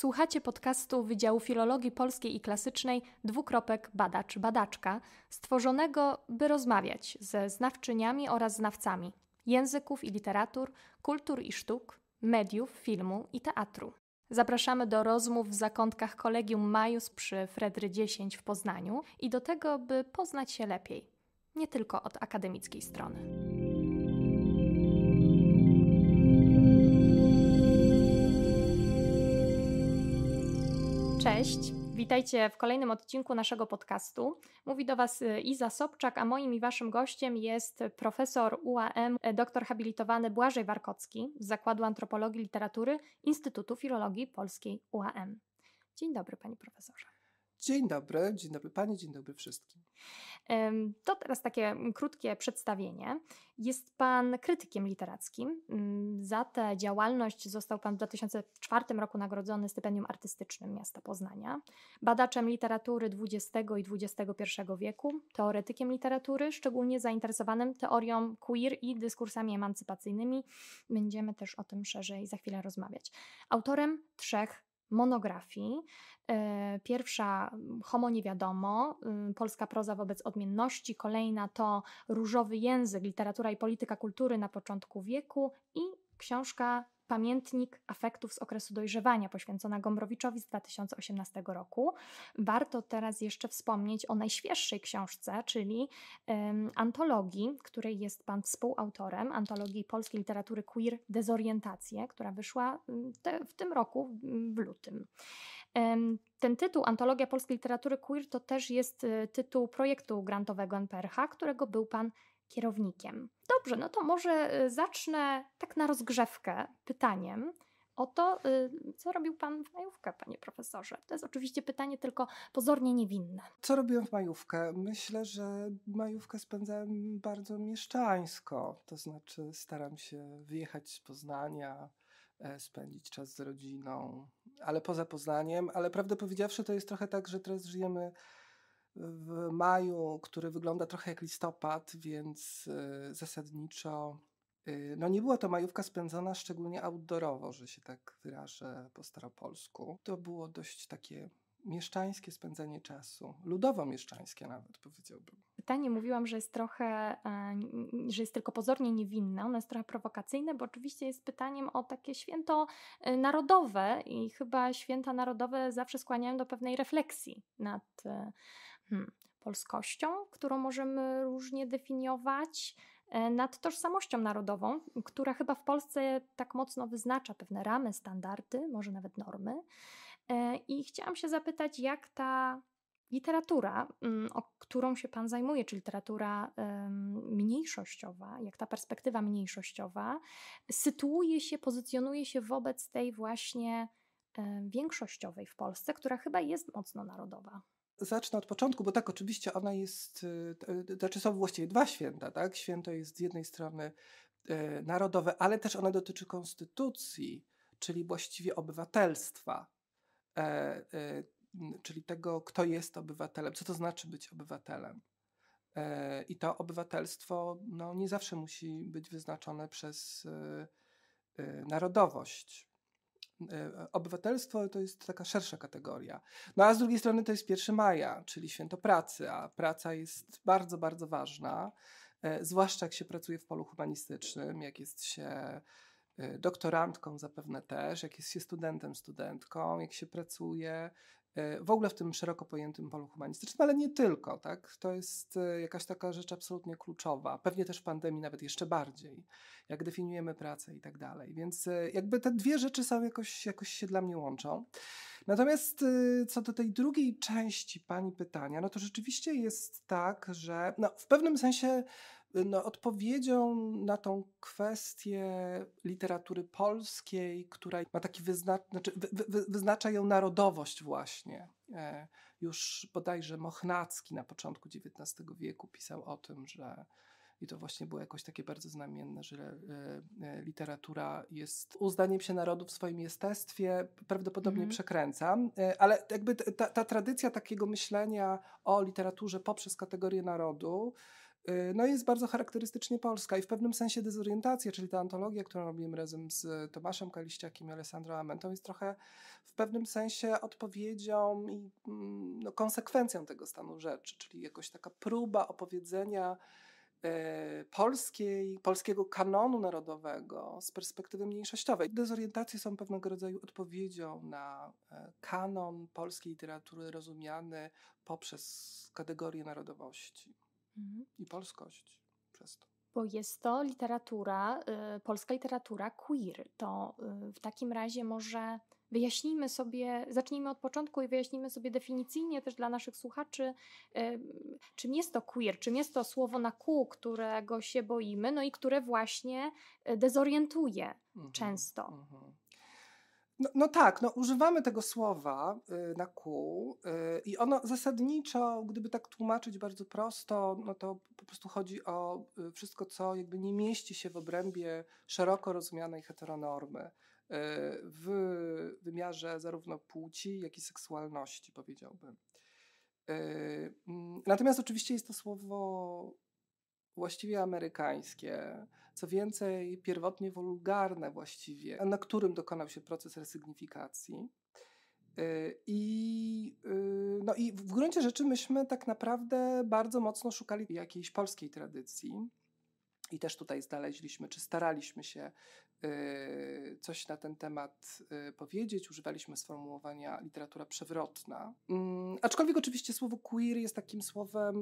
Słuchacie podcastu Wydziału Filologii Polskiej i Klasycznej dwukropek badacz badaczka, stworzonego by rozmawiać ze znawczyniami oraz znawcami języków i literatur, kultur i sztuk, mediów, filmu i teatru. Zapraszamy do rozmów w zakątkach Kolegium Majus przy Fredry 10 w Poznaniu i do tego, by poznać się lepiej, nie tylko od akademickiej strony. Cześć, witajcie w kolejnym odcinku naszego podcastu. Mówi do Was y, Iza Sobczak, a moim i Waszym gościem jest profesor UAM, e, doktor habilitowany Błażej Warkocki z Zakładu Antropologii Literatury Instytutu Filologii Polskiej UAM. Dzień dobry, Panie Profesorze. Dzień dobry, dzień dobry Pani, dzień dobry wszystkim. To teraz takie krótkie przedstawienie. Jest Pan krytykiem literackim. Mm, za tę działalność został Pan w 2004 roku nagrodzony stypendium artystycznym miasta Poznania. Badaczem literatury XX i XXI wieku, teoretykiem literatury, szczególnie zainteresowanym teorią queer i dyskursami emancypacyjnymi. Będziemy też o tym szerzej za chwilę rozmawiać. Autorem trzech monografii. E, pierwsza mm, Homo nie wiadomo, y, polska proza wobec odmienności, kolejna to Różowy język, literatura i polityka kultury na początku wieku i książka Pamiętnik afektów z okresu dojrzewania poświęcona Gombrowiczowi z 2018 roku. Warto teraz jeszcze wspomnieć o najświeższej książce, czyli um, antologii, której jest Pan współautorem, antologii polskiej literatury queer Dezorientacje, która wyszła mm, te, w tym roku, w lutym. Um, ten tytuł, Antologia Polskiej Literatury Queer, to też jest y, tytuł projektu grantowego NPRH, którego był Pan kierownikiem. Dobrze, no to może y, zacznę tak na rozgrzewkę pytaniem. O to, y, co robił pan w majówkę, panie profesorze? To jest oczywiście pytanie tylko pozornie niewinne. Co robiłem w majówkę? Myślę, że majówkę spędzałem bardzo mieszczańsko. To znaczy, staram się wyjechać z Poznania, e, spędzić czas z rodziną, ale poza Poznaniem. Ale prawdę powiedziawszy, to jest trochę tak, że teraz żyjemy w maju, który wygląda trochę jak listopad, więc y, zasadniczo y, no nie była to majówka spędzona szczególnie outdoorowo, że się tak wyrażę po staropolsku. To było dość takie mieszczańskie spędzenie czasu, ludowo-mieszczańskie nawet powiedziałbym. Pytanie mówiłam, że jest trochę, e, że jest tylko pozornie niewinne, ono jest trochę prowokacyjne, bo oczywiście jest pytaniem o takie święto e, narodowe i chyba święta narodowe zawsze skłaniają do pewnej refleksji nad e, hmm, polskością, którą możemy różnie definiować, e, nad tożsamością narodową, która chyba w Polsce tak mocno wyznacza pewne ramy, standardy, może nawet normy. E, I chciałam się zapytać, jak ta literatura, mm, o którą się Pan zajmuje, czy literatura mniejszościowa, jak ta perspektywa mniejszościowa, sytuuje się, pozycjonuje się wobec tej właśnie większościowej w Polsce, która chyba jest mocno narodowa zacznę od początku, bo tak, oczywiście ona jest, y, y, znaczy są właściwie dwa święta, tak? Święto jest z jednej strony e, narodowe, ale też ona dotyczy konstytucji, czyli właściwie obywatelstwa, e, e, czyli tego, kto jest obywatelem, co to znaczy być obywatelem. I to obywatelstwo no, nie zawsze musi być wyznaczone przez y, narodowość. E, obywatelstwo to jest taka szersza kategoria. No a z drugiej strony to jest 1 maja, czyli święto pracy, a praca jest bardzo, bardzo ważna, e, zwłaszcza jak się pracuje w polu humanistycznym, jak jest się e, doktorantką zapewne też, jak jest się studentem, studentką, jak się pracuje E, w ogóle w tym szeroko pojętym polu humanistycznym, ale nie tylko. Tak? To jest e, jakaś taka rzecz absolutnie kluczowa. Pewnie też w pandemii nawet jeszcze bardziej, jak definiujemy pracę i tak dalej. Więc e, jakby te dwie rzeczy są jakoś, jakoś się dla mnie łączą. Natomiast co do tej drugiej części Pani pytania, no to rzeczywiście jest tak, że no, w pewnym sensie no, odpowiedzią na tą kwestię literatury polskiej, która ma taki wyznac znaczy wy wy wyznacza ją narodowość właśnie. E, już bodajże Mochnacki na początku XIX wieku pisał o tym, że i to właśnie było jakoś takie bardzo znamienne, że e, e, literatura jest uznaniem się narodu w swoim jestestwie. Prawdopodobnie mm -hmm. przekręcam, e, ale jakby ta, ta tradycja takiego myślenia o literaturze poprzez kategorię narodu Y, no jest bardzo charakterystycznie polska i w pewnym sensie dezorientacja, czyli ta antologia, którą robiłem razem z y, Tomaszem Kaliściakiem i Alessandro Amentą jest trochę w pewnym sensie odpowiedzią i mm, no, konsekwencją tego stanu rzeczy, czyli jakoś taka próba opowiedzenia y, polskiej, polskiego kanonu narodowego z perspektywy mniejszościowej. Dezorientacje są pewnego rodzaju odpowiedzią na kanon polskiej literatury rozumiany poprzez kategorię narodowości. Mhm. i polskość przez to. Bo jest to literatura, y, polska literatura queer. To y, w takim razie może wyjaśnijmy sobie, zacznijmy od początku i wyjaśnijmy sobie definicyjnie też dla naszych słuchaczy, y, czym jest to queer, czym jest to słowo na kół, którego się boimy, no i które właśnie y, dezorientuje mhm. często. Mhm. No, no, tak, no używamy tego słowa y, na kół y, i ono zasadniczo, gdyby tak tłumaczyć bardzo prosto, no to po prostu chodzi o y, wszystko, co jakby nie mieści się w obrębie szeroko rozumianej heteronormy y, w wymiarze zarówno płci, jak i seksualności, powiedziałbym. Y, mm, natomiast oczywiście jest to słowo właściwie amerykańskie, co więcej, pierwotnie wulgarne właściwie, na którym dokonał się proces resygnifikacji. Y, I, y, no i w gruncie rzeczy myśmy tak naprawdę bardzo mocno szukali jakiejś polskiej tradycji. I też tutaj znaleźliśmy, czy staraliśmy się y, coś na ten temat y, powiedzieć. Używaliśmy sformułowania literatura przewrotna. Mm, aczkolwiek oczywiście słowo queer jest takim słowem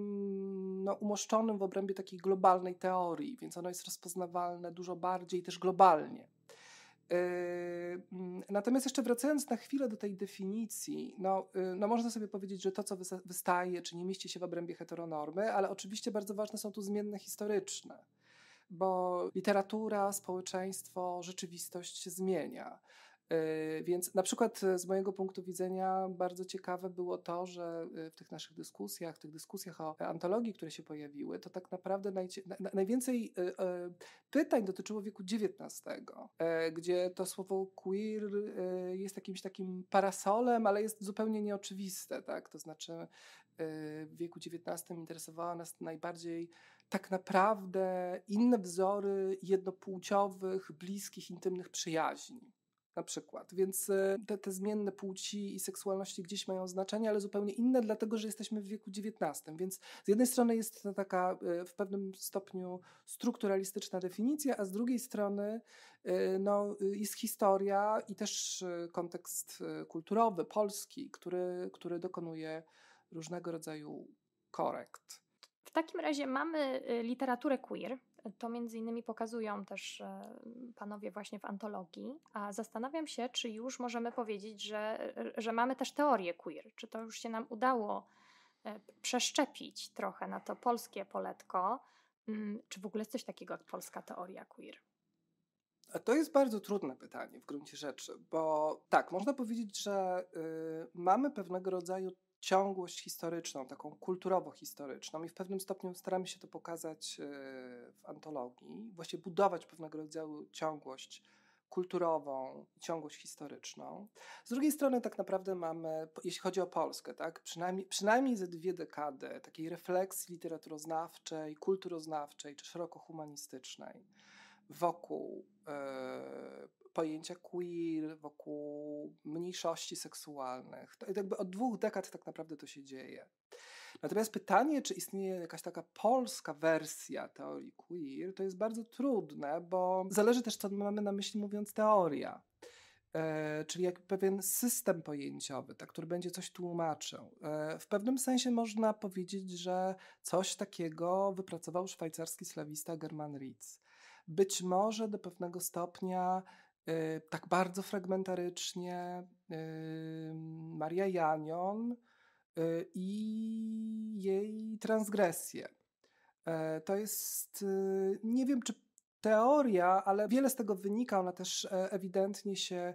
no, umoszczonym w obrębie takiej globalnej teorii, więc ono jest rozpoznawalne dużo bardziej też globalnie. Y, mm, natomiast jeszcze wracając na chwilę do tej definicji, no, no można sobie powiedzieć, że to, co wystaje, czy nie mieści się w obrębie heteronormy, ale oczywiście bardzo ważne są tu zmienne historyczne bo literatura, społeczeństwo, rzeczywistość się zmienia. Y, więc na przykład y, z mojego punktu widzenia bardzo ciekawe było to, że y, w tych naszych dyskusjach, tych dyskusjach o antologii, które się pojawiły, to tak naprawdę najwięcej pytań dotyczyło wieku XIX, gdzie to słowo queer jest jakimś takim parasolem, ale jest zupełnie nieoczywiste. Tak? To znaczy w wieku XIX interesowała nas najbardziej tak naprawdę inne wzory jednopłciowych, bliskich, intymnych przyjaźni. Na przykład. Więc e, te, te zmienne płci i seksualności gdzieś mają znaczenie, ale zupełnie inne, dlatego że jesteśmy w wieku XIX. Więc z jednej strony jest to taka e, w pewnym stopniu strukturalistyczna definicja, a z drugiej strony e, no, jest historia i też kontekst kulturowy, polski, który, który dokonuje różnego rodzaju korekt takim razie mamy y, literaturę queer. To między innymi pokazują też e, panowie właśnie w antologii, a zastanawiam się, czy już możemy powiedzieć, że, że mamy też teorię queer. Czy to już się nam udało e, przeszczepić trochę na to polskie poletko? Mm, czy w ogóle jest coś takiego jak polska teoria queer? A to jest bardzo trudne pytanie w gruncie rzeczy, bo tak, można powiedzieć, że y, mamy pewnego rodzaju ciągłość historyczną, taką kulturowo-historyczną i w pewnym stopniu staramy się to pokazać e, w antologii, właśnie budować pewnego rodzaju ciągłość kulturową, ciągłość historyczną. Z drugiej strony tak naprawdę mamy, jeśli chodzi o Polskę, tak, przynajmniej, przynajmniej ze dwie dekady takiej refleksji literaturoznawczej, kulturoznawczej czy szeroko humanistycznej wokół e, pojęcia queer, wokół mniejszości seksualnych. To jakby od dwóch dekad tak naprawdę to się dzieje. Natomiast pytanie, czy istnieje jakaś taka polska wersja teorii queer, to jest bardzo trudne, bo zależy też, co mamy na myśli mówiąc teoria. E, czyli jak pewien system pojęciowy, tak, który będzie coś tłumaczył. E, w pewnym sensie można powiedzieć, że coś takiego wypracował szwajcarski slawista German Ritz. Być może do pewnego stopnia Y, tak bardzo fragmentarycznie y, Maria Janion y, i jej transgresje. E, to jest, nie wiem czy teoria, ale wiele z tego wynika. Ona też e, ewidentnie się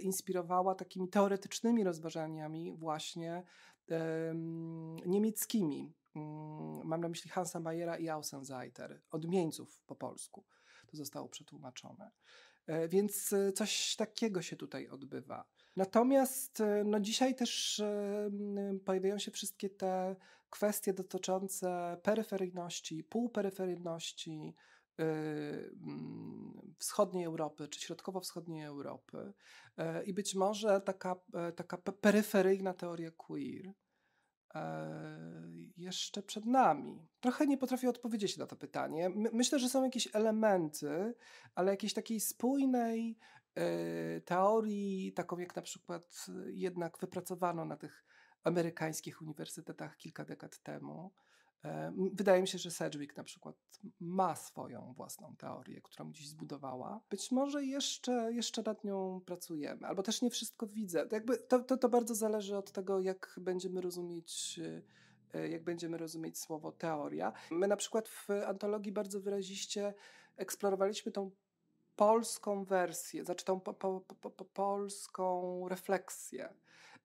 inspirowała takimi teoretycznymi rozważaniami, właśnie niemieckimi. Mm, mam na myśli Hansa Mayera i Ausenseiter, odmieńców po polsku. To zostało przetłumaczone. E, więc e, coś takiego się tutaj odbywa. Natomiast e, no dzisiaj też pojawiają się wszystkie te kwestie dotyczące peryferyjności, półperyferyjności wschodniej Europy czy środkowo-wschodniej Europy i być może taka, taka peryferyjna teoria queer E, jeszcze przed nami. Trochę nie potrafię odpowiedzieć na to pytanie. My, myślę, że są jakieś elementy, ale jakiejś takiej spójnej e, teorii, taką jak na przykład e, jednak wypracowano na tych amerykańskich uniwersytetach kilka dekad temu, E, wydaje mi się, że Sedgwick na przykład ma swoją własną teorię, którą gdzieś zbudowała. Być może jeszcze, jeszcze nad nią pracujemy, albo też nie wszystko widzę. Jakby to, to, to bardzo zależy od tego, jak będziemy rozumieć e, jak będziemy rozumieć słowo teoria. My na przykład w antologii bardzo wyraziście eksplorowaliśmy tą polską wersję, znaczy tą po, po, po, polską refleksję.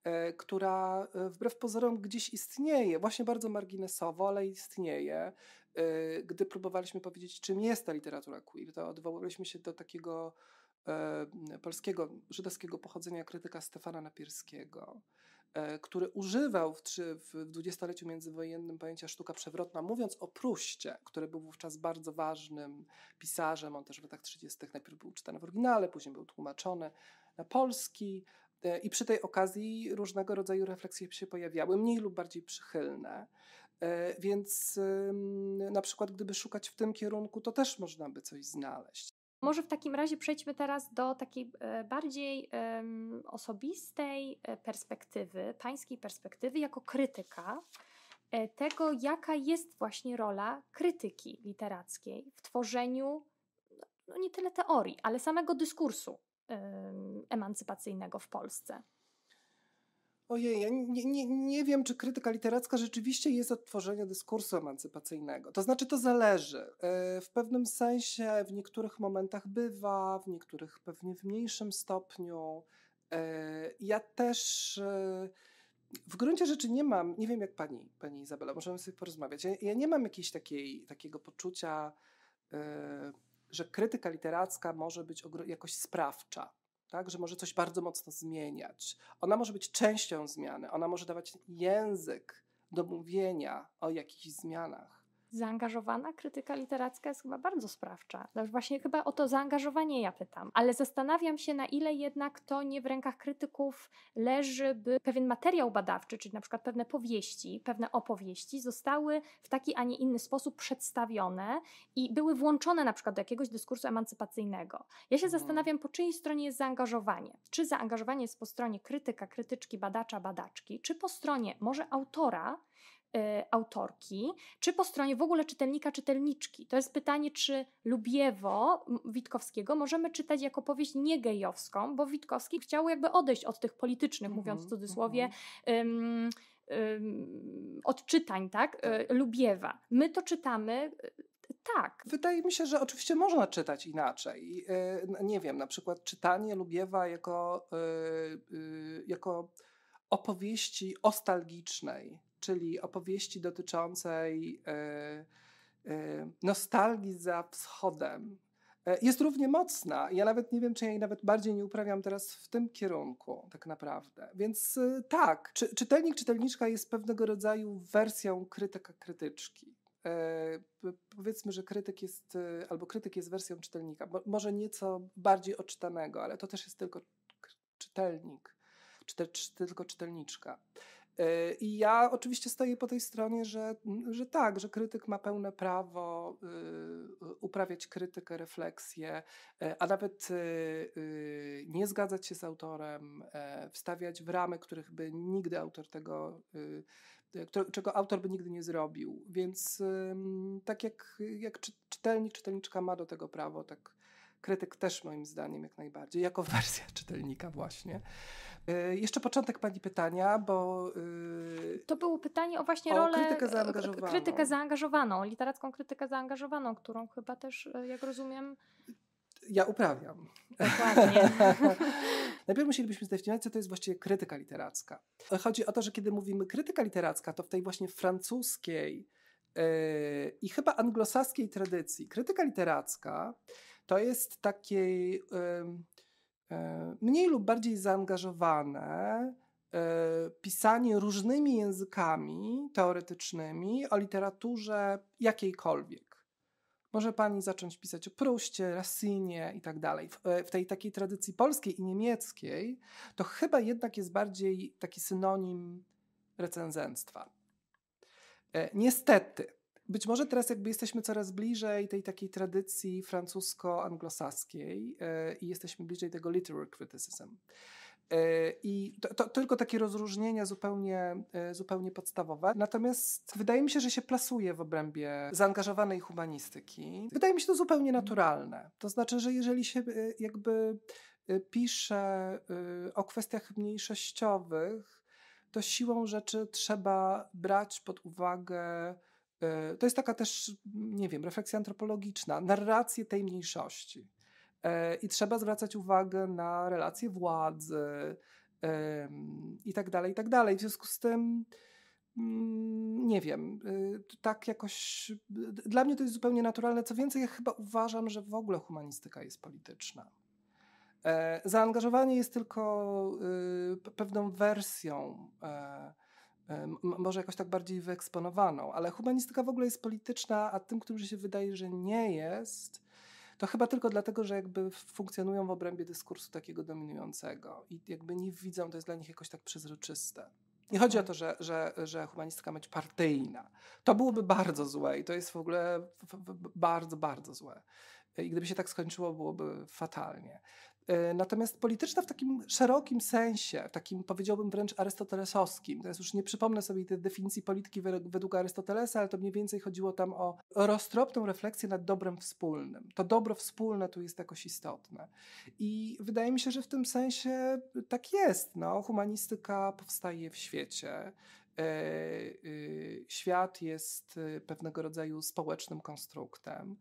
E, która e, wbrew pozorom gdzieś istnieje, właśnie bardzo marginesowo, ale istnieje. E, gdy próbowaliśmy powiedzieć, czym jest ta literatura queer, to odwołaliśmy się do takiego polskiego, żydowskiego pochodzenia krytyka Stefana Napierskiego, który używał w, w dwudziestoleciu międzywojennym pojęcia sztuka przewrotna, mówiąc o Pruście, który był wówczas bardzo ważnym pisarzem. On też w latach 30. najpierw był czytany w oryginale, później był tłumaczony na polski, E, I przy tej okazji różnego rodzaju refleksje się pojawiały, mniej lub bardziej przychylne. E, więc na przykład, gdyby szukać w tym kierunku, to też można by coś znaleźć. Może w takim razie przejdźmy teraz do takiej e, bardziej osobistej perspektywy, pańskiej perspektywy jako krytyka, tego jaka jest właśnie rola krytyki literackiej w tworzeniu no, no nie tyle teorii, ale samego dyskursu emancypacyjnego w Polsce? Ojej, ja nie, nie, nie wiem, czy krytyka literacka rzeczywiście jest od tworzenia dyskursu emancypacyjnego. To znaczy, to zależy. E, w pewnym sensie w niektórych momentach bywa, w niektórych pewnie w mniejszym stopniu. E, ja też e, w gruncie rzeczy nie mam, nie wiem jak pani, pani Izabela, możemy sobie porozmawiać. Ja, ja nie mam jakiejś takiej, takiego poczucia że krytyka literacka może być jakoś sprawcza, tak? że może coś bardzo mocno zmieniać. Ona może być częścią zmiany, ona może dawać język do mówienia o jakichś zmianach. Zaangażowana krytyka literacka jest chyba bardzo sprawcza. No właśnie chyba o to zaangażowanie ja pytam, ale zastanawiam się, na ile jednak to nie w rękach krytyków leży, by pewien materiał badawczy, czyli na przykład pewne powieści, pewne opowieści zostały w taki, a nie inny sposób przedstawione i były włączone na przykład do jakiegoś dyskursu emancypacyjnego. Ja się mhm. zastanawiam, po czyjej stronie jest zaangażowanie. Czy zaangażowanie jest po stronie krytyka, krytyczki, badacza, badaczki, czy po stronie może autora, Y, autorki, czy po stronie w ogóle czytelnika, czytelniczki. To jest pytanie, czy Lubiewo Witkowskiego możemy czytać jako powieść niegejowską, bo Witkowski chciał jakby odejść od tych politycznych, mm-hmm, mówiąc w cudzysłowie, mm-hmm. um, um, odczytań, tak? Y, tak? Lubiewa. My to czytamy y, tak. Wydaje mi się, że oczywiście można czytać inaczej. Nie wiem, na przykład czytanie Lubiewa jako, jako opowieści ostalgicznej, czyli opowieści dotyczącej e, e, nostalgii za wschodem. E, jest równie mocna. Ja nawet nie wiem, czy ja jej nawet bardziej nie uprawiam teraz w tym kierunku, tak naprawdę. Więc tak, czytelnik, czytelniczka jest pewnego rodzaju wersją krytyka krytyczki. powiedzmy, że krytyk jest, albo krytyk jest wersją czytelnika, może nieco bardziej odczytanego, ale to też jest tylko czytelnik, czy, też czy tylko czytelniczka. E, I ja oczywiście stoję po tej stronie, że, że tak, że krytyk ma pełne prawo y, uprawiać krytykę, refleksję, e, a nawet y, y, nie zgadzać się z autorem, e, wstawiać w ramy, których by nigdy autor tego, czego autor by nigdy nie zrobił. Więc tak jak, jak czytelnik, czytelniczka ma do tego prawo, tak krytyk też moim zdaniem jak najbardziej, jako wersja czytelnika właśnie. E, jeszcze początek pani pytania, bo. Y, to było pytanie o właśnie o rolę. Krytykę e, zaangażowaną. Krytykę zaangażowaną, literacką krytykę zaangażowaną, którą chyba też, e, jak rozumiem. Ja uprawiam. Dokładnie. Najpierw musielibyśmy zdefiniować, co to jest właściwie krytyka literacka. Chodzi o to, że kiedy mówimy krytyka literacka, to w tej właśnie francuskiej yy, i chyba anglosaskiej tradycji krytyka literacka to jest takiej. Yy, E, mniej lub bardziej zaangażowane e, pisanie różnymi językami teoretycznymi o literaturze jakiejkolwiek. Może pani zacząć pisać o Pruście, Racinie i tak dalej. E, w tej takiej tradycji polskiej i niemieckiej to chyba jednak jest bardziej taki synonim recenzenctwa. Niestety, być może teraz jakby jesteśmy coraz bliżej tej takiej tradycji francusko-anglosaskiej e, i jesteśmy bliżej tego literary criticism. E, I to, to, tylko takie rozróżnienia zupełnie, e, zupełnie podstawowe. Natomiast wydaje mi się, że się plasuje w obrębie zaangażowanej humanistyki. Wydaje mi się to zupełnie mhm. naturalne. To znaczy, że jeżeli się jakby pisze o kwestiach mniejszościowych, to siłą rzeczy trzeba brać pod uwagę E, to jest taka też, nie wiem, refleksja antropologiczna, narrację tej mniejszości. E, I trzeba zwracać uwagę na relacje władzy i tak dalej, i tak dalej. W związku z tym, mm, nie wiem, y, tak jakoś. Dla mnie to jest zupełnie naturalne. Co więcej, ja chyba uważam, że w ogóle humanistyka jest polityczna. E, zaangażowanie jest tylko y, pewną wersją może jakoś tak bardziej wyeksponowaną, ale humanistyka w ogóle jest polityczna, a tym, którym się wydaje, że nie jest, to chyba tylko dlatego, że jakby funkcjonują w obrębie dyskursu takiego dominującego i jakby nie widzą, to jest dla nich jakoś tak przezroczyste. Nie chodzi o tak. to, że, że, że humanistka być partyjna. To byłoby bardzo złe i to jest w ogóle bardzo, bardzo złe. I gdyby się tak skończyło, byłoby fatalnie. E, natomiast polityczna w takim szerokim sensie, takim powiedziałbym wręcz arystotelesowskim, jest już nie przypomnę sobie tej definicji polityki według Arystotelesa, ale to mniej więcej chodziło tam o roztropną refleksję nad dobrem wspólnym. To dobro wspólne tu jest jakoś istotne. I wydaje mi się, że w tym sensie tak jest. No. Humanistyka powstaje w świecie. E, y, świat jest y, pewnego rodzaju społecznym konstruktem.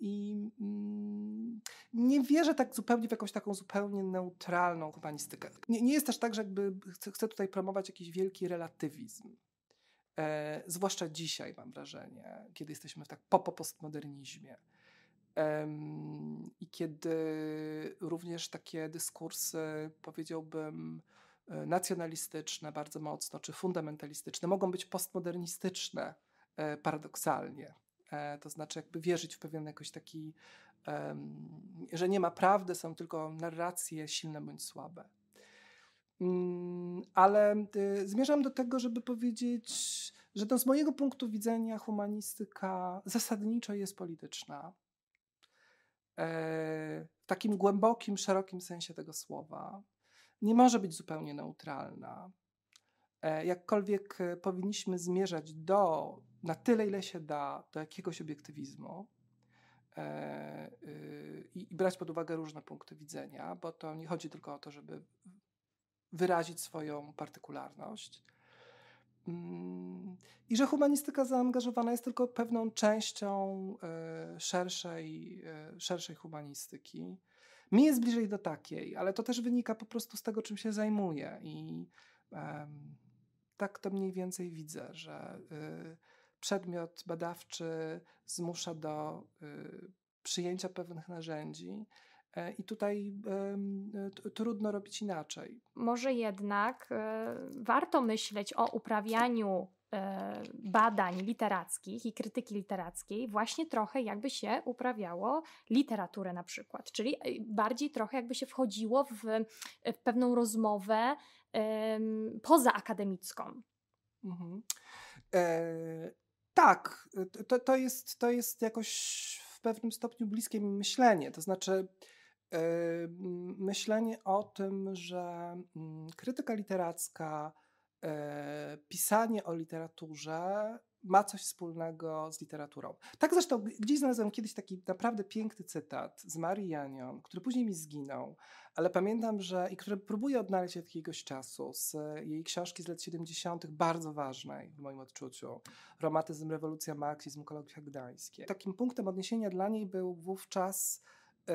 I mm, nie wierzę tak zupełnie w jakąś taką zupełnie neutralną humanistykę. Nie, nie jest też tak, że jakby chcę tutaj promować jakiś wielki relatywizm. E, zwłaszcza dzisiaj mam wrażenie, kiedy jesteśmy w tak popo-postmodernizmie. E, I kiedy również takie dyskursy, powiedziałbym, e, nacjonalistyczne bardzo mocno, czy fundamentalistyczne, mogą być postmodernistyczne e, paradoksalnie. E, to znaczy jakby wierzyć w pewien jakoś taki, że nie ma prawdy, są tylko narracje silne bądź słabe. Mm, ale y, zmierzam do tego, żeby powiedzieć, że to z mojego punktu widzenia humanistyka zasadniczo jest polityczna. E, w takim głębokim, szerokim sensie tego słowa. Nie może być zupełnie neutralna. E, jakkolwiek powinniśmy zmierzać do na tyle, ile się da, do jakiegoś obiektywizmu e, y, i brać pod uwagę różne punkty widzenia, bo to nie chodzi tylko o to, żeby wyrazić swoją partykularność. Mm, I że humanistyka zaangażowana jest tylko pewną częścią y, szerszej, y, szerszej humanistyki. Mi jest bliżej do takiej, ale to też wynika po prostu z tego, czym się zajmuję. I y, tak to mniej więcej widzę, że y, przedmiot badawczy zmusza do y, przyjęcia pewnych narzędzi. E, I tutaj trudno robić inaczej. Może jednak e, warto myśleć o uprawianiu e, badań literackich i krytyki literackiej właśnie trochę jakby się uprawiało literaturę na przykład, czyli bardziej trochę jakby się wchodziło w, pewną rozmowę pozaakademicką. Mhm. E, tak, y, to, to, jest, to jest jakoś w pewnym stopniu bliskie mi myślenie. To znaczy, y, myślenie o tym, że mm, krytyka literacka, y, pisanie o literaturze ma coś wspólnego z literaturą. Tak zresztą gdzieś znalazłem kiedyś taki naprawdę piękny cytat z Marii Janion, który później mi zginął, ale pamiętam, że i który próbuję odnaleźć od jakiegoś czasu z jej książki z lat 70., bardzo ważnej w moim odczuciu. Romatyzm, rewolucja, marksizm, kolokwia gdańskie. Takim punktem odniesienia dla niej był wówczas yy,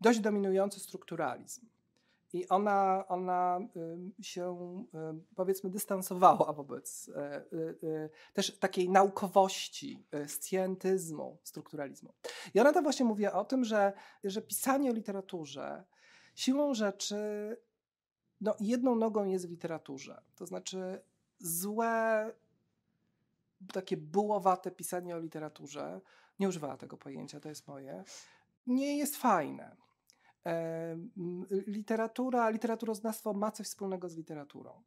dość dominujący strukturalizm i ona, ona y, się, y, powiedzmy, dystansowała wobec y, też takiej naukowości, scjentyzmu, strukturalizmu. I ona ta właśnie mówiła o tym, że, że pisanie o literaturze siłą rzeczy no, jedną nogą jest w literaturze. To znaczy złe, takie bułowate pisanie o literaturze, nie używała tego pojęcia, to jest moje, nie jest fajne. Y, literatura, literaturoznawstwo ma coś wspólnego z literaturą.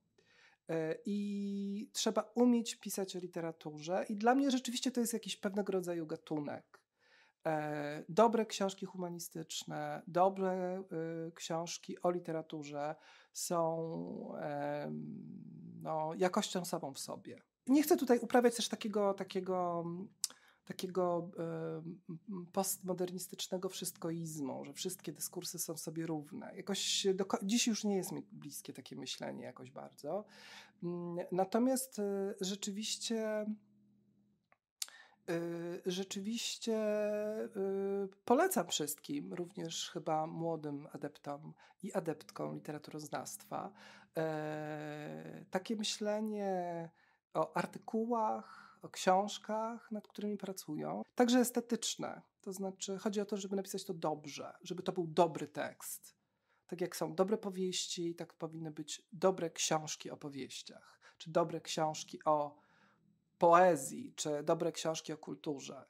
E, I trzeba umieć pisać o literaturze, i dla mnie rzeczywiście to jest jakiś pewnego rodzaju gatunek. E, dobre książki humanistyczne, dobre y, książki o literaturze są no, jakością samą w sobie. Nie chcę tutaj uprawiać też takiego, takiego takiego e, postmodernistycznego wszystkoizmu, że wszystkie dyskursy są sobie równe. Jakoś do, dziś już nie jest mi bliskie takie myślenie jakoś bardzo. Mm, natomiast e, rzeczywiście e, rzeczywiście polecam wszystkim, również chyba młodym adeptom i adeptkom literaturoznawstwa, takie myślenie o artykułach, o książkach, nad którymi pracują, także estetyczne. To znaczy, chodzi o to, żeby napisać to dobrze, żeby to był dobry tekst. Tak jak są dobre powieści, tak powinny być dobre książki o powieściach, czy dobre książki o poezji, czy dobre książki o kulturze.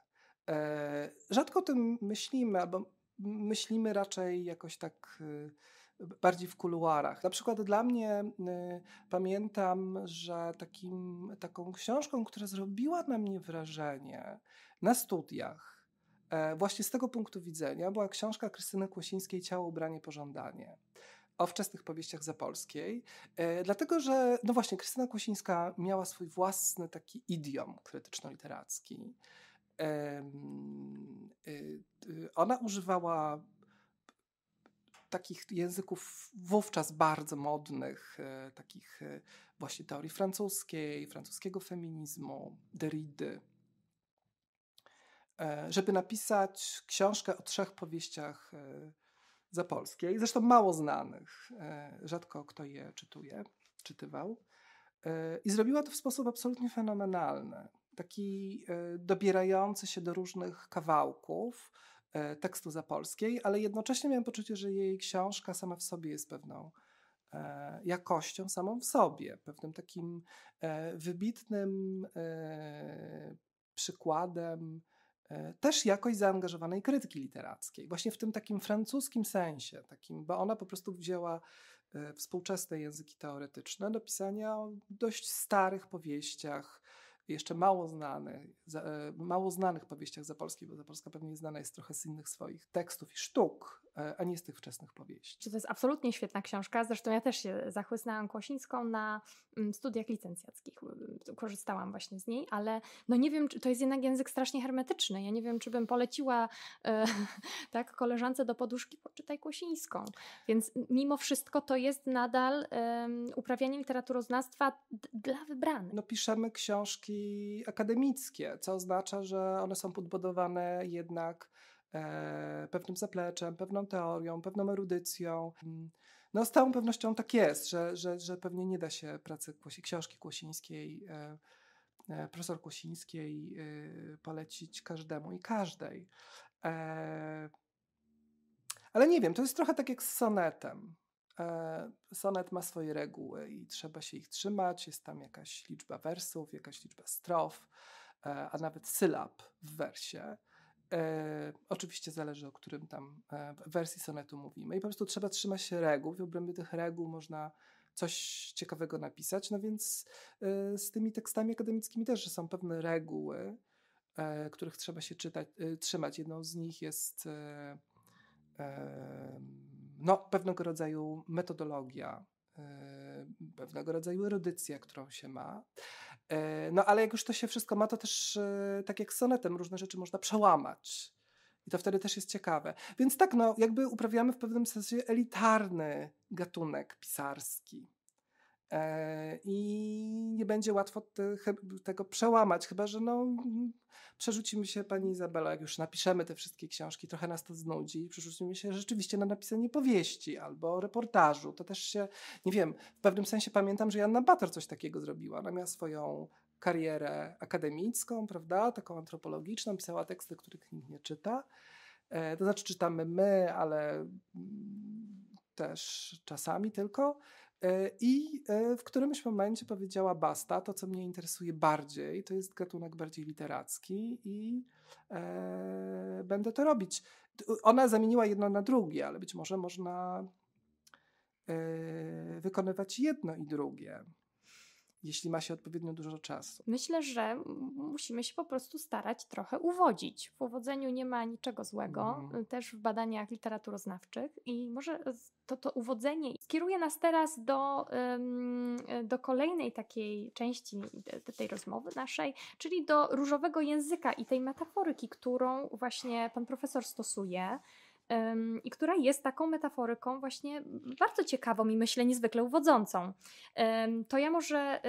E, rzadko o tym myślimy, albo myślimy raczej jakoś tak y, bardziej w kuluarach. Na przykład dla mnie y, pamiętam, że takim, taką książką, która zrobiła na mnie wrażenie na studiach, e, właśnie z tego punktu widzenia, była książka Krystyny Kłosińskiej Ciało, ubranie, pożądanie o wczesnych powieściach zapolskiej, e, dlatego że, no właśnie, Krystyna Kłosińska miała swój własny taki idiom krytyczno-literacki. Y, y, ona używała takich języków wówczas bardzo modnych, e, takich e, właśnie teorii francuskiej, francuskiego feminizmu, Derrida, e, żeby napisać książkę o trzech powieściach zapolskiej, zresztą mało znanych, rzadko kto je czytuje, czytywał. I zrobiła to w sposób absolutnie fenomenalny, taki dobierający się do różnych kawałków, E, tekstu zapolskiej, ale jednocześnie miałem poczucie, że jej książka sama w sobie jest pewną e, jakością samą w sobie, pewnym takim e, wybitnym przykładem też jakoś zaangażowanej krytyki literackiej, właśnie w tym takim francuskim sensie, takim, bo ona po prostu wzięła współczesne języki teoretyczne do pisania o dość starych powieściach, jeszcze mało znany, e, mało znanych powieściach Zapolskiej, bo Zapolska pewnie znana jest trochę z innych swoich tekstów i sztuk, E, a nie z tych wczesnych powieści. To jest absolutnie świetna książka. Zresztą ja też się zachłysnęłam Kłosińską na mm, studiach licencjackich. Mm, korzystałam właśnie z niej, ale no nie wiem, czy to jest jednak język strasznie hermetyczny. Ja nie wiem, czy bym poleciła e, tak koleżance do poduszki poczytaj Kłosińską. Więc mimo wszystko to jest nadal e, uprawianie literaturoznawstwa dla wybranych. No piszemy książki akademickie, co oznacza, że one są podbudowane jednak E, pewnym zapleczem, pewną teorią, pewną erudycją. No z całą pewnością tak jest, że, że, że pewnie nie da się pracy książki Kłosińskiej, e, e, profesor Kłosińskiej polecić każdemu i każdej. Ale nie wiem, to jest trochę tak jak z sonetem. Sonet ma swoje reguły i trzeba się ich trzymać. Jest tam jakaś liczba wersów, jakaś liczba strof, a nawet sylab w wersie. E, oczywiście zależy, o którym tam e, wersji sonetu mówimy. I po prostu trzeba trzymać się reguł. W obrębie tych reguł można coś ciekawego napisać. No więc e, z tymi tekstami akademickimi też są pewne reguły, e, których trzeba się czytać, e, trzymać. Jedną z nich jest e, no, pewnego rodzaju metodologia pewnego rodzaju erudycja, którą się ma. E, no ale jak już to się wszystko ma, to też e, tak jak sonetem różne rzeczy można przełamać. I to wtedy też jest ciekawe. Więc tak, no, jakby uprawiamy w pewnym sensie elitarny gatunek pisarski. E, I nie będzie łatwo te, tego przełamać, chyba że no, przerzucimy się, pani Izabela, jak już napiszemy te wszystkie książki, trochę nas to znudzi, przerzucimy się rzeczywiście na napisanie powieści albo reportażu. To też się, nie wiem, w pewnym sensie pamiętam, że Janna Bator coś takiego zrobiła. Ona miała swoją karierę akademicką, prawda, taką antropologiczną, pisała teksty, których nikt nie czyta. E, to znaczy czytamy my, ale mm, też czasami tylko. E, i e, w którymś momencie powiedziała basta, to co mnie interesuje bardziej, to jest gatunek bardziej literacki i e, będę to robić. Ona zamieniła jedno na drugie, ale być może można e, wykonywać jedno i drugie jeśli ma się odpowiednio dużo czasu. Myślę, że musimy się po prostu starać trochę uwodzić. W uwodzeniu nie ma niczego złego, mm. też w badaniach literaturoznawczych i może to, to uwodzenie skieruje nas teraz do, do kolejnej takiej części tej rozmowy naszej, czyli do różowego języka i tej metaforyki, którą właśnie pan profesor stosuje i która jest taką metaforyką właśnie bardzo ciekawą i myślę niezwykle uwodzącą. To ja może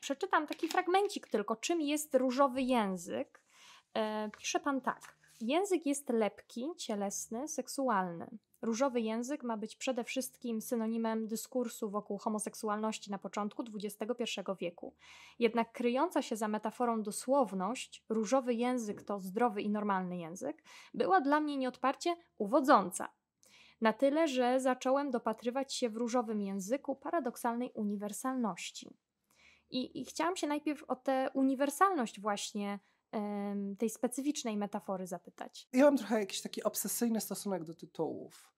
przeczytam taki fragmencik tylko, czym jest różowy język. E, pisze pan tak. Język jest lepki, cielesny, seksualny. Różowy język ma być przede wszystkim synonimem dyskursu wokół homoseksualności na początku XXI wieku. Jednak kryjąca się za metaforą dosłowność, różowy język to zdrowy i normalny język, była dla mnie nieodparcie uwodząca. Na tyle, że zacząłem dopatrywać się w różowym języku paradoksalnej uniwersalności. I, I, chciałam się najpierw o tę uniwersalność właśnie tej specyficznej metafory zapytać. Ja mam trochę jakiś taki obsesyjny stosunek do tytułów.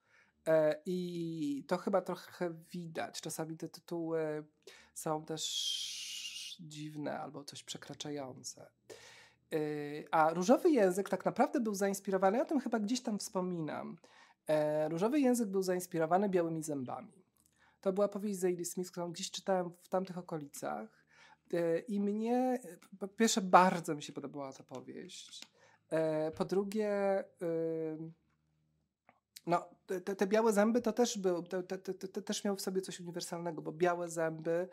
E, I to chyba trochę widać. Czasami te tytuły są też dziwne albo coś przekraczające. E, a różowy język tak naprawdę był zainspirowany, o tym chyba gdzieś tam wspominam. E, różowy język był zainspirowany białymi zębami. To była powieść Zadie Smith, którą gdzieś czytałem w tamtych okolicach E, I mnie, po pierwsze, bardzo mi się podobała ta powieść. E, po drugie, no, te, te białe zęby to też był, te, te, te, też miał w sobie coś uniwersalnego, bo białe zęby.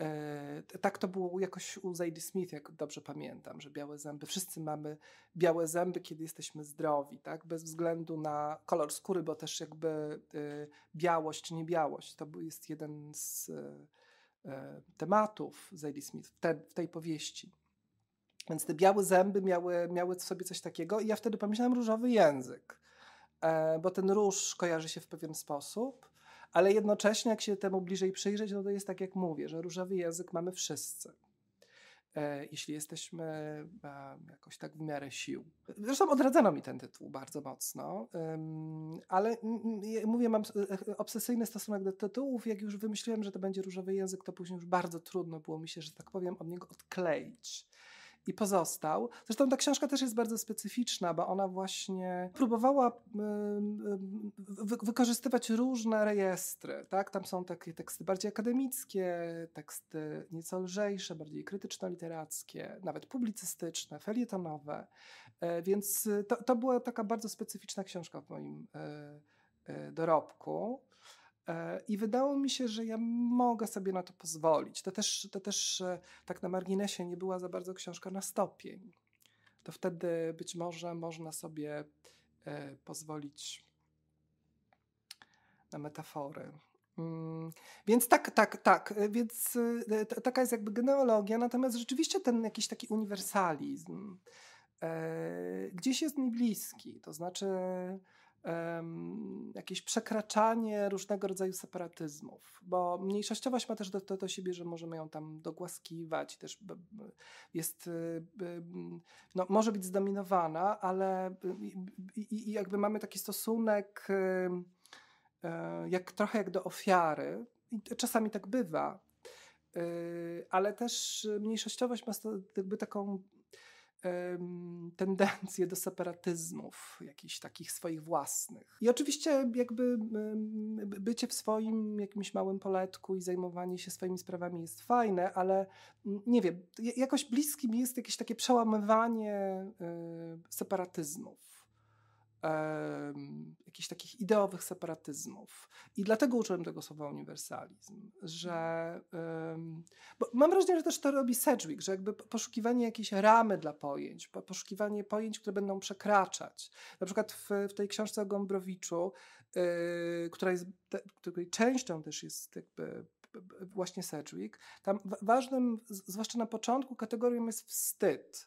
E, tak to było jakoś u Zadie Smith, jak dobrze pamiętam, że białe zęby, wszyscy mamy białe zęby, kiedy jesteśmy zdrowi, tak? bez względu na kolor skóry, bo też jakby y, białość, niebiałość, to jest jeden z E, tematów Zadie Smith w, te, w tej powieści. Więc te białe zęby miały, miały w sobie coś takiego i ja wtedy pomyślałam różowy język, e, bo ten róż kojarzy się w pewien sposób, ale jednocześnie jak się temu bliżej przyjrzeć, no to jest tak jak mówię, że różowy język mamy wszyscy. E, jeśli jesteśmy jakoś tak w miarę sił. Zresztą odradzano mi ten tytuł bardzo mocno, ale mówię, mam e, e, obsesyjny stosunek do tytułów. Jak już wymyśliłem, że to będzie różowy język, to później już bardzo trudno było mi się, że tak powiem, od niego odkleić i pozostał. Zresztą ta książka też jest bardzo specyficzna, bo ona właśnie próbowała wykorzystywać różne rejestry. Tak? Tam są takie teksty bardziej akademickie, teksty nieco lżejsze, bardziej krytyczno-literackie, nawet publicystyczne, felietonowe. E, więc to, to była taka bardzo specyficzna książka w moim e, e, dorobku. E, I wydało mi się, że ja mogę sobie na to pozwolić. To też, to też e, tak na marginesie nie była za bardzo książka na stopień. To wtedy być może można sobie e, pozwolić na metafory. Mm, więc tak, tak, tak. Więc taka jest jakby genealogia, natomiast rzeczywiście ten jakiś taki uniwersalizm gdzieś jest mi bliski. To znaczy, um, jakieś przekraczanie różnego rodzaju separatyzmów, bo mniejszościowość ma też do, to do siebie, że możemy ją tam dogłaskiwać, też jest, y, mm, no, może być zdominowana, ale y, i, i jakby mamy taki stosunek y, jak, trochę jak do ofiary, i czasami tak bywa, ale też mniejszościowość ma jakby taką tendencje do separatyzmów, jakichś takich swoich własnych. I oczywiście jakby bycie w swoim jakimś małym poletku i zajmowanie się swoimi sprawami jest fajne, ale nie wiem, jakoś bliskim jest jakieś takie przełamywanie e, separatyzmów jakichś takich ideowych separatyzmów. I dlatego uczyłem tego słowa uniwersalizm, że mam wrażenie, że też to robi Sedgwick, że jakby poszukiwanie jakiejś ramy dla pojęć, poszukiwanie pojęć, które będą przekraczać. Na przykład w, w tej książce o Gombrowiczu, y, która jest, te, której częścią też jest jakby właśnie Sedgwick, tam ważnym, zwłaszcza na początku, kategorią jest wstyd.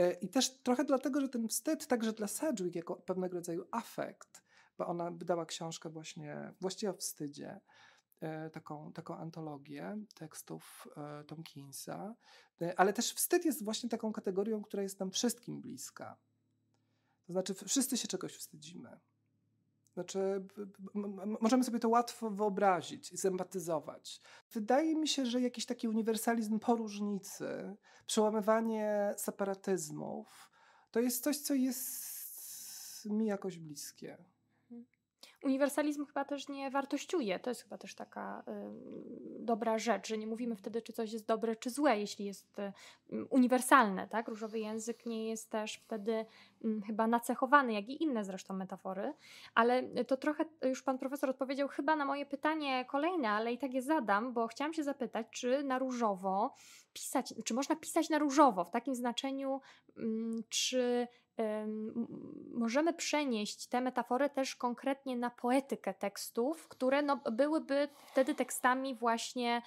E, I też trochę dlatego, że ten wstyd także dla Sedgwick jako pewnego rodzaju afekt, bo ona wydała książkę właśnie właściwie o wstydzie, e, taką, taką antologię tekstów e, Tomkinsa, ale też wstyd jest właśnie taką kategorią, która jest nam wszystkim bliska. To znaczy wszyscy się czegoś wstydzimy. Znaczy, możemy sobie to łatwo wyobrazić i zempatyzować. Wydaje mi się, że jakiś taki uniwersalizm po różnicy, przełamywanie separatyzmów, to jest coś, co jest mi jakoś bliskie uniwersalizm chyba też nie wartościuje. To jest chyba też taka y, dobra rzecz, że nie mówimy wtedy, czy coś jest dobre, czy złe, jeśli jest y, uniwersalne. Tak? Różowy język nie jest też wtedy y, chyba nacechowany, jak i inne zresztą metafory. Ale to trochę już pan profesor odpowiedział chyba na moje pytanie kolejne, ale i tak je zadam, bo chciałam się zapytać, czy na różowo pisać, czy można pisać na różowo w takim znaczeniu, czy możemy przenieść te metaforę też konkretnie na poetykę tekstów, które no, byłyby wtedy tekstami właśnie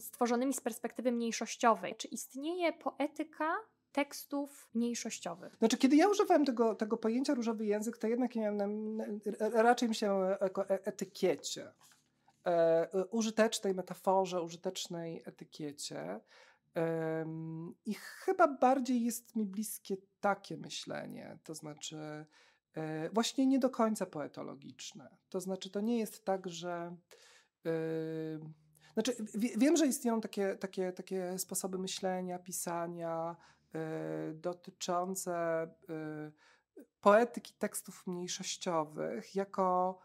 stworzonymi z perspektywy mniejszościowej. Czy istnieje poetyka tekstów mniejszościowych. Znaczy, kiedy ja używałem tego, tego pojęcia różowy język, to jednak miałem na, raczej o e, etykiecie. E, użytecznej metaforze, użytecznej etykiecie. I chyba bardziej jest mi bliskie takie myślenie, to znaczy e, właśnie nie do końca poetologiczne. To znaczy, to nie jest tak, że. E, znaczy, wiem, że istnieją takie, takie, takie sposoby myślenia, pisania e, dotyczące poetyki tekstów mniejszościowych jako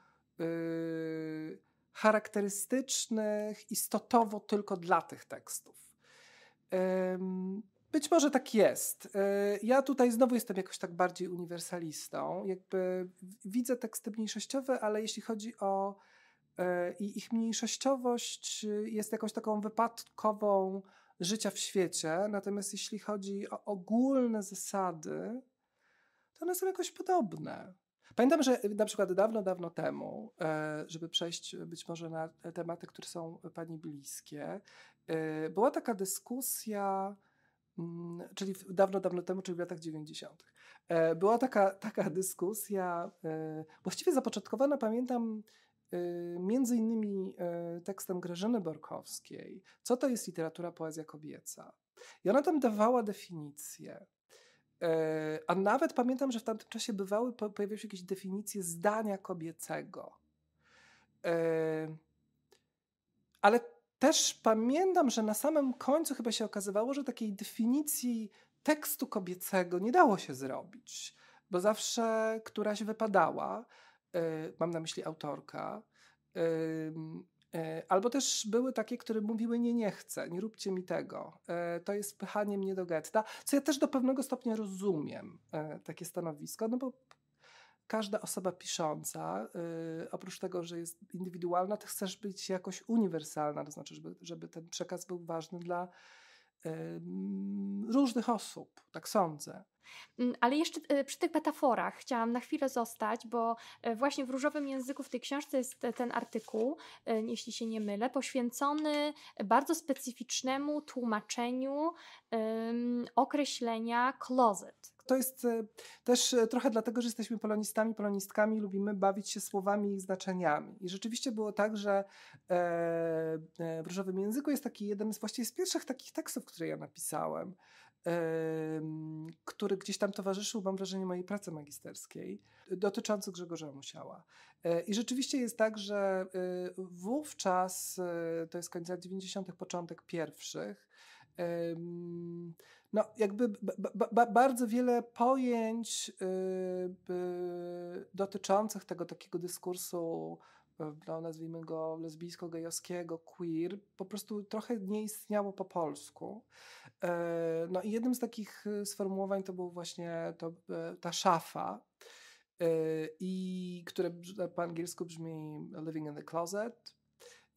charakterystycznych istotowo tylko dla tych tekstów. Być może tak jest. E, ja tutaj znowu jestem jakoś tak bardziej uniwersalistą. Jakby widzę teksty mniejszościowe, ale jeśli chodzi o e, i ich mniejszościowość e, jest jakąś taką wypadkową życia w świecie. Natomiast jeśli chodzi o ogólne zasady, to one są jakoś podobne. Pamiętam, że na przykład dawno, dawno temu, żeby przejść być może na tematy, które są pani bliskie, Y, była taka dyskusja, mm, czyli dawno, dawno temu, czyli w latach 90. E, była taka, taka dyskusja, e, właściwie zapoczątkowana, pamiętam, e, między innymi tekstem Grażyny Borkowskiej, co to jest literatura poezja kobieca. I ona tam dawała definicję. A nawet pamiętam, że w tamtym czasie bywały, pojawiały się jakieś definicje zdania kobiecego. Ale też pamiętam, że na samym końcu chyba się okazywało, że takiej definicji tekstu kobiecego nie dało się zrobić, bo zawsze któraś wypadała, yy, mam na myśli autorka, yy, albo też były takie, które mówiły nie, nie chcę, nie róbcie mi tego, y, to jest pychanie mnie do getta, co ja też do pewnego stopnia rozumiem y, takie stanowisko, no bo każda osoba pisząca, yy, oprócz tego, że jest indywidualna, to chcesz być jakoś uniwersalna, to znaczy, żeby, żeby ten przekaz był ważny dla yy, różnych osób, tak sądzę. Mm, ale jeszcze y, przy tych metaforach chciałam na chwilę zostać, bo e, właśnie w różowym języku w tej książce jest ten artykuł, e, jeśli się nie mylę, poświęcony bardzo specyficznemu tłumaczeniu um, określenia closet to jest e, też e, trochę dlatego, że jesteśmy polonistami, polonistkami, lubimy bawić się słowami i znaczeniami. I rzeczywiście było tak, że e, w różowym języku jest taki jeden z właściwie z pierwszych takich tekstów, które ja napisałem, który gdzieś tam towarzyszył, mam wrażenie, mojej pracy magisterskiej dotyczący Grzegorza Musiała. I rzeczywiście jest tak, że wówczas, to jest końca 90., początek pierwszych, no jakby bardzo wiele pojęć y, dotyczących tego takiego dyskursu e, no, nazwijmy go lesbijsko-gejowskiego, queer, po prostu trochę nie istniało po polsku. E, no i jednym z takich y, sformułowań to był właśnie to, e, ta szafa, i które po angielsku brzmi Living in the Closet,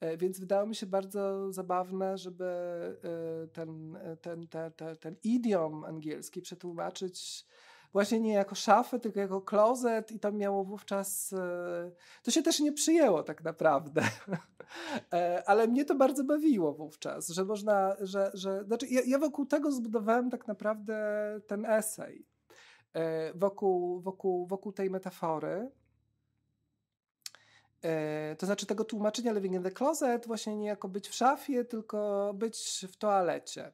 E, więc wydało mi się bardzo zabawne, żeby e, ten, e, ten, ten, ten, ten idiom angielski przetłumaczyć właśnie nie jako szafę, tylko jako klozet i to miało wówczas, to się też nie przyjęło tak naprawdę, ale mnie to bardzo bawiło wówczas, że można, że, że znaczy ja, ja wokół tego zbudowałem tak naprawdę ten esej, wokół, wokół, wokół tej metafory, E, to znaczy tego tłumaczenia Living in the Closet, właśnie nie jako być w szafie, tylko być w toalecie.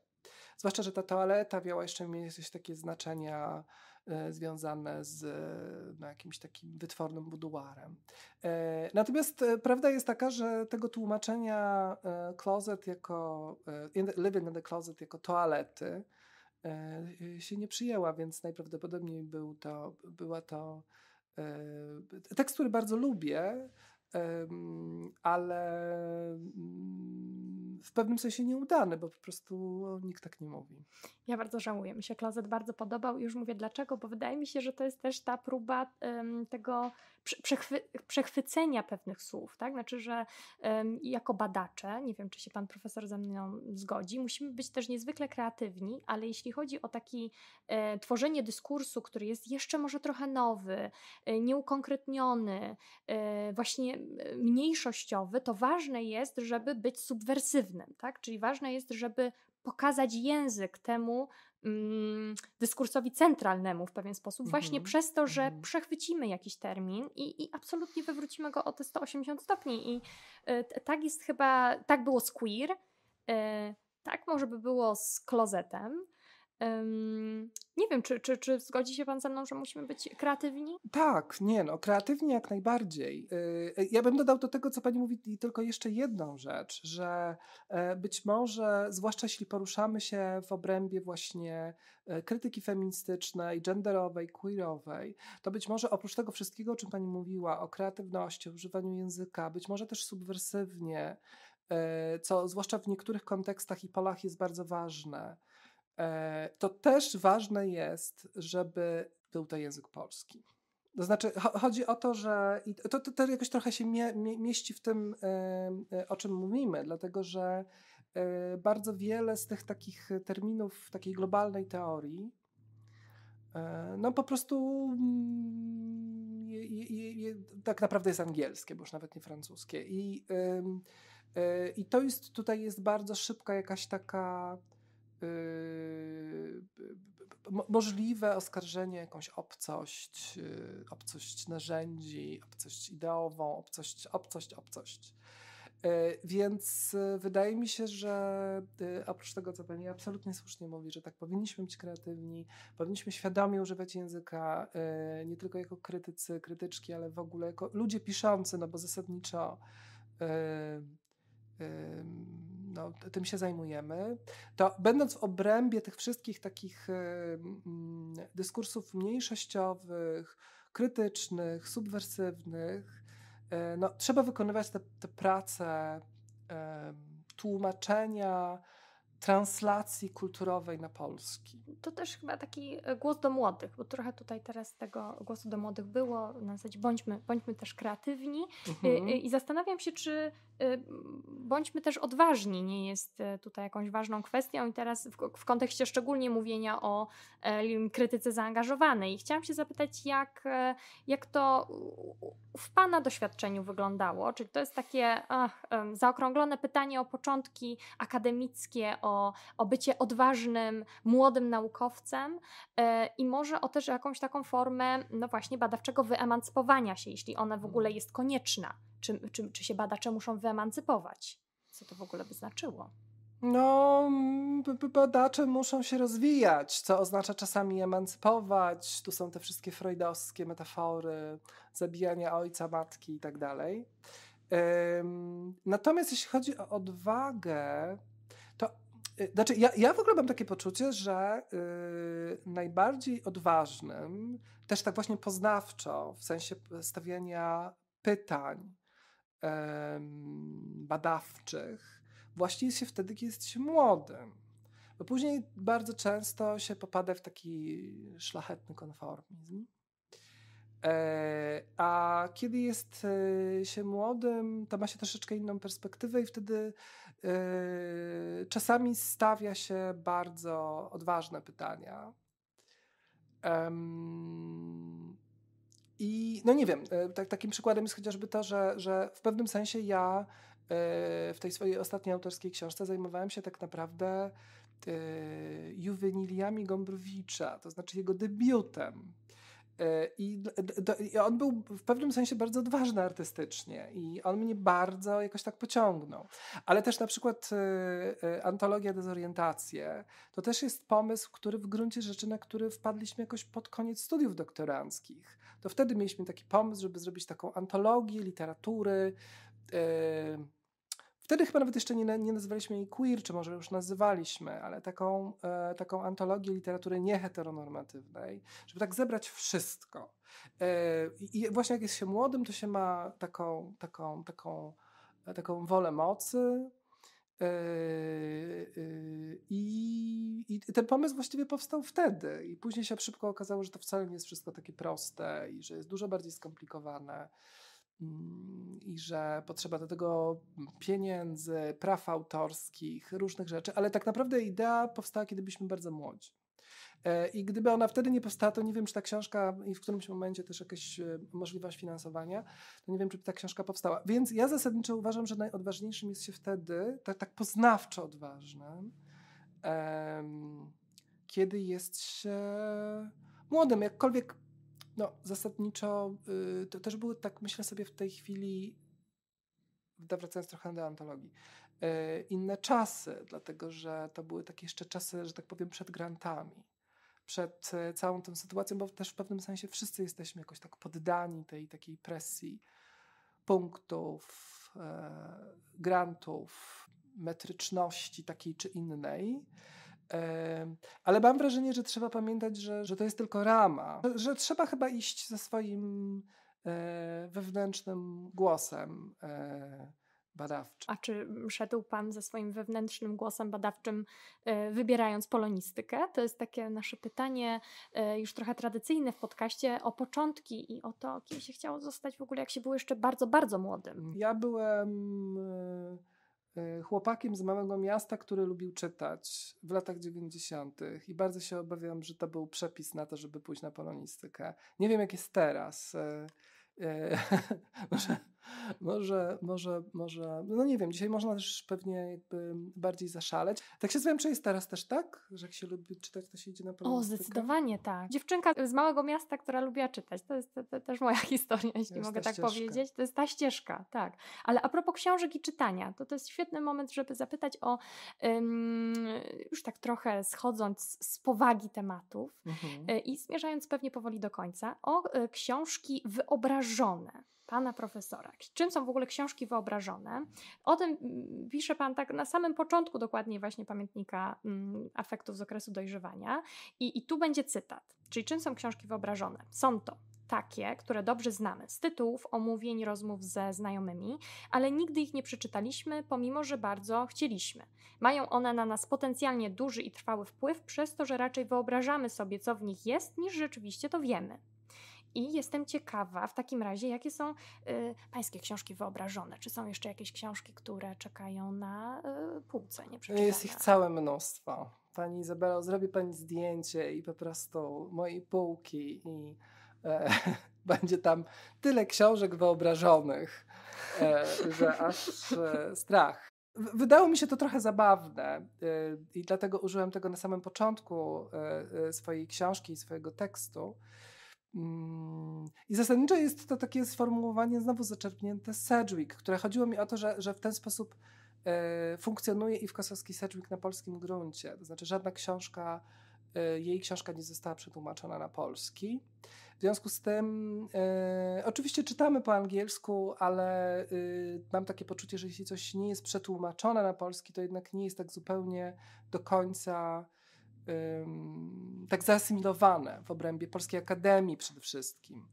Zwłaszcza, że ta toaleta miała jeszcze jakieś takie znaczenia e, związane z e, no, jakimś takim wytwornym buduarem. Natomiast prawda jest taka, że tego tłumaczenia closet jako, living in the closet jako toalety się nie przyjęła, więc najprawdopodobniej był to, była to tekst, który bardzo lubię, ale mm, w pewnym sensie nieudany, bo po prostu nikt tak nie mówi. Ja bardzo żałuję. Mi się klozet bardzo podobał i już mówię dlaczego, bo wydaje mi się, że to jest też ta próba tego przechwy, przechwycenia pewnych słów, tak? Znaczy, że um, jako badacze, nie wiem, czy się pan profesor ze mną zgodzi, musimy być też niezwykle kreatywni, ale jeśli chodzi o takie e, tworzenie dyskursu, który jest jeszcze może trochę nowy, e, nieukonkretniony, e, właśnie mniejszościowy, to ważne jest, żeby być subwersywnym, tak? Czyli ważne jest, żeby pokazać język temu, Mm, dyskursowi centralnemu w pewien sposób, właśnie mhm. przez to, że mhm. przechwycimy jakiś termin i, i, absolutnie wywrócimy go o te 180 stopni. I e, tak jest chyba, tak było z queer, e, tak może by było z klozetem. Um, nie wiem, czy, czy, czy zgodzi się Pan ze mną, że musimy być kreatywni? Tak, nie no, kreatywni jak najbardziej. Yy, ja bym dodał do tego, co Pani mówi, tylko jeszcze jedną rzecz, że yy, być może, zwłaszcza jeśli poruszamy się w obrębie właśnie yy, krytyki feministycznej, genderowej, queerowej, to być może oprócz tego wszystkiego, o czym Pani mówiła, o kreatywności, o używaniu języka, być może też subwersywnie, e, co zwłaszcza w niektórych kontekstach i polach jest bardzo ważne, E, to też ważne jest, żeby był to język polski. To znaczy, chodzi o to, że i to, to, to jakoś trochę się mie, mie, mieści w tym, e, o czym mówimy, dlatego że e, bardzo wiele z tych takich terminów w takiej globalnej teorii, no po prostu mm, tak naprawdę jest angielskie, bo już nawet nie francuskie. I, i to jest tutaj jest bardzo szybka jakaś taka Yy, możliwe oskarżenie jakąś obcość, yy, obcość narzędzi, obcość ideową, obcość, obcość, obcość. Yy, więc wydaje mi się, że oprócz tego, co pani absolutnie słusznie mówi, że tak powinniśmy być kreatywni, powinniśmy świadomie używać języka, nie tylko jako krytycy, krytyczki, ale w ogóle jako ludzie piszący, no bo zasadniczo. Yy, yy, no, tym się zajmujemy, to będąc w obrębie tych wszystkich takich dyskursów mniejszościowych, krytycznych, subwersywnych, e, no, trzeba wykonywać te, te prace tłumaczenia, translacji kulturowej na polski. To też chyba taki głos do młodych, bo trochę tutaj teraz tego głosu do młodych było, na zasadzie bądźmy, bądźmy też kreatywni. Mhm. I, I, zastanawiam się, czy Y, bądźmy też odważni, nie jest e, tutaj jakąś ważną kwestią i teraz w, w kontekście szczególnie mówienia o e, krytyce zaangażowanej. Chciałam się zapytać, jak, e, jak to w Pana doświadczeniu wyglądało? czyli to jest takie ach, zaokrąglone pytanie o początki akademickie, o, o bycie odważnym, młodym naukowcem e, i może o też jakąś taką formę, no właśnie, badawczego wyemancypowania się, jeśli ona w ogóle mhm. jest konieczna czy, czy, czy się badacze muszą wyemancypować? Co to w ogóle by znaczyło? No, badacze muszą się rozwijać, co oznacza czasami emancypować. Tu są te wszystkie freudowskie metafory zabijania ojca, matki i tak dalej. Natomiast jeśli chodzi o odwagę, to y, znaczy ja, ja w ogóle mam takie poczucie, że yy, najbardziej odważnym, też tak właśnie poznawczo, w sensie stawiania pytań, badawczych właśnie jest się wtedy, kiedy jest się młodym. Bo później bardzo często się popada w taki szlachetny konformizm. E, a kiedy jest e, się młodym, to ma się troszeczkę inną perspektywę i wtedy e, czasami stawia się bardzo odważne pytania. I no nie wiem, e, tak, takim przykładem jest chociażby to, że, że w pewnym sensie ja e, w tej swojej ostatniej autorskiej książce zajmowałem się tak naprawdę e, juweniliami Gombrowicza, to znaczy jego debiutem. E, I, I, on był w pewnym sensie bardzo odważny artystycznie i on mnie bardzo jakoś tak pociągnął. Ale też na przykład y, antologia Dezorientacje to też jest pomysł, który w gruncie rzeczy, na który wpadliśmy jakoś pod koniec studiów doktoranckich. To wtedy mieliśmy taki pomysł, żeby zrobić taką antologię literatury. Y, Wtedy chyba nawet jeszcze nie, nie nazywaliśmy jej queer, czy może już nazywaliśmy, ale taką, e, taką antologię literatury nieheteronormatywnej, żeby tak zebrać wszystko. E, I właśnie jak jest się młodym, to się ma taką, taką, taką, e, taką wolę mocy, e, e, i, I, ten pomysł właściwie powstał wtedy, i później się szybko okazało, że to wcale nie jest wszystko takie proste i że jest dużo bardziej skomplikowane. Mm, i że potrzeba do tego pieniędzy, praw autorskich, różnych rzeczy, ale tak naprawdę idea powstała, kiedy byliśmy bardzo młodzi. E, I gdyby ona wtedy nie powstała, to nie wiem, czy ta książka i w którymś momencie też jakaś e, możliwość finansowania, to nie wiem, czy ta książka powstała. Więc ja zasadniczo uważam, że najodważniejszym jest się wtedy, tak, tak poznawczo odważnym, kiedy jest się młodym, jakkolwiek no, zasadniczo y, to też były, tak myślę sobie w tej chwili, wracając trochę do antologii, y, inne czasy, dlatego że to były takie jeszcze czasy, że tak powiem, przed grantami, przed y, całą tą sytuacją, bo też w pewnym sensie wszyscy jesteśmy jakoś tak poddani tej takiej presji punktów, y, grantów, metryczności takiej czy innej. Ale mam wrażenie, że trzeba pamiętać, że, że to jest tylko rama, że, że trzeba chyba iść ze swoim e, wewnętrznym głosem e, badawczym. A czy szedł Pan ze swoim wewnętrznym głosem badawczym, e, wybierając polonistykę? To jest takie nasze pytanie, już trochę tradycyjne w podcaście, o początki i o to, kim się chciało zostać w ogóle, jak się było jeszcze bardzo, bardzo młodym. Ja byłem E, chłopakiem z małego miasta, który lubił czytać w latach 90. i bardzo się obawiam, że to był przepis na to, żeby pójść na polonistykę. Nie wiem, jak jest teraz. E, e, może może, może, może, no nie wiem, dzisiaj można też pewnie jakby bardziej zaszaleć. Tak się zastanawiam, czy jest teraz też tak, że jak się lubi czytać, to się idzie na pewno? O, zdecydowanie tak. Dziewczynka z małego miasta, która lubiła czytać, to jest to, to też moja historia, jeśli mogę tak ścieżka. powiedzieć. To jest ta ścieżka, tak. Ale a propos książek i czytania, to to jest świetny moment, żeby zapytać o, ym, już tak trochę schodząc z powagi tematów mhm. y, i zmierzając pewnie powoli do końca, o y, książki wyobrażone pana profesora. Czym są w ogóle książki wyobrażone? O tym pisze pan tak na samym początku dokładnie właśnie pamiętnika afektów z okresu dojrzewania. I, i tu będzie cytat. Czyli czym są książki wyobrażone? Są to takie, które dobrze znamy z tytułów, omówień, rozmów ze znajomymi, ale nigdy ich nie przeczytaliśmy, pomimo że bardzo chcieliśmy. Mają one na nas potencjalnie duży i trwały wpływ, przez to, że raczej wyobrażamy sobie, co w nich jest, niż rzeczywiście to wiemy. I jestem ciekawa w takim razie, jakie są y, Pańskie książki wyobrażone. Czy są jeszcze jakieś książki, które czekają na y, półce? Jest ich całe mnóstwo. Pani Izabela, zrobi Pani zdjęcie i po prostu mojej półki i e, będzie tam tyle książek wyobrażonych, e, że aż e, strach. Wydało mi się to trochę zabawne e, i dlatego użyłem tego na samym początku e, e, swojej książki i swojego tekstu. Mm, I zasadniczo jest to takie sformułowanie znowu zaczerpnięte z Sedgwick, które chodziło mi o to, że, że w ten sposób e, funkcjonuje i w kosowski Sedgwick na polskim gruncie. To znaczy żadna książka, e, jej książka nie została przetłumaczona na polski. W związku z tym e, oczywiście czytamy po angielsku, ale y, mam takie poczucie, że jeśli coś nie jest przetłumaczone na polski, to jednak nie jest tak zupełnie do końca tak zaasymilowane w obrębie Polskiej Akademii przede wszystkim.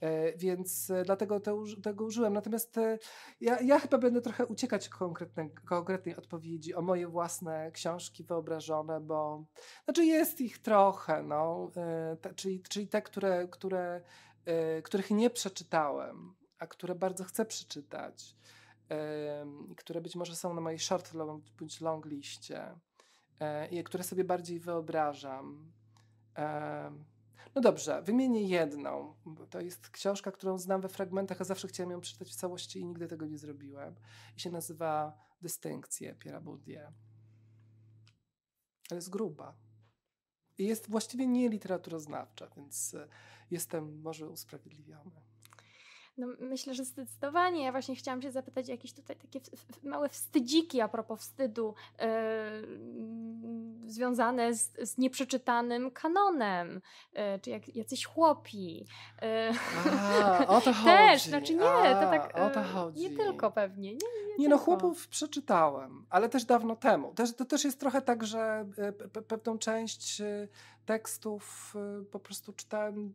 E, więc e, dlatego tego użyłem. Natomiast e, ja, ja chyba będę trochę uciekać konkretnej, konkretnej odpowiedzi o moje własne książki wyobrażone, bo znaczy jest ich trochę, no, te, czyli, czyli te, które, które, których nie przeczytałem, a które bardzo chcę przeczytać, które być może są na mojej short bądź long liście. E, które sobie bardziej wyobrażam. E, no dobrze, wymienię jedną. To jest książka, którą znam we fragmentach, a zawsze chciałam ją przeczytać w całości i nigdy tego nie zrobiłem. I się nazywa Dystynkcje Piera Boudier. Ale jest gruba. I jest właściwie nie literaturoznawcza, więc e, jestem może usprawiedliwiony. No, myślę, że zdecydowanie. Ja właśnie chciałam się zapytać jakieś tutaj takie małe wstydziki a propos wstydu yy, związane z, z, nieprzeczytanym kanonem, yy, czy jak, jacyś chłopi. Yy. A, o to chodzi. Też, znaczy nie, a, to tak o yy, to chodzi. nie tylko pewnie. Nie, nie, nie, nie no chłopów przeczytałem, ale też dawno temu. Też, to też jest trochę tak, że e, pewną część y, tekstów y, po prostu czytałem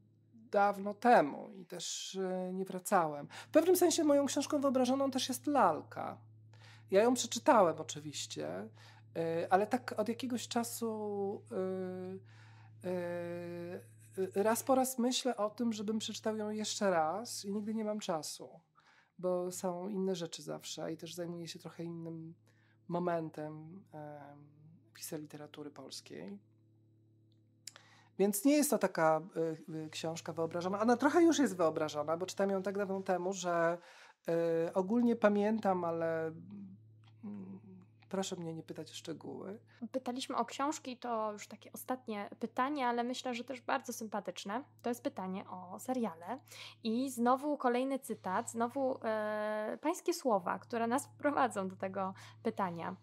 dawno temu i też e, nie wracałem. W pewnym sensie moją książką wyobrażoną też jest lalka. Ja ją przeczytałem oczywiście, e, ale tak od jakiegoś czasu e, raz po raz myślę o tym, żebym przeczytał ją jeszcze raz i nigdy nie mam czasu, bo są inne rzeczy zawsze i też zajmuję się trochę innym momentem pisem literatury polskiej. Więc nie jest to taka y, y, książka wyobrażona. Ona trochę już jest wyobrażona, bo czytam ją tak dawno temu, że y, ogólnie pamiętam, ale mm, proszę mnie nie pytać o szczegóły. Pytaliśmy o książki, to już takie ostatnie pytanie, ale myślę, że też bardzo sympatyczne. To jest pytanie o seriale. I znowu kolejny cytat, znowu e, pańskie słowa, które nas prowadzą do tego pytania.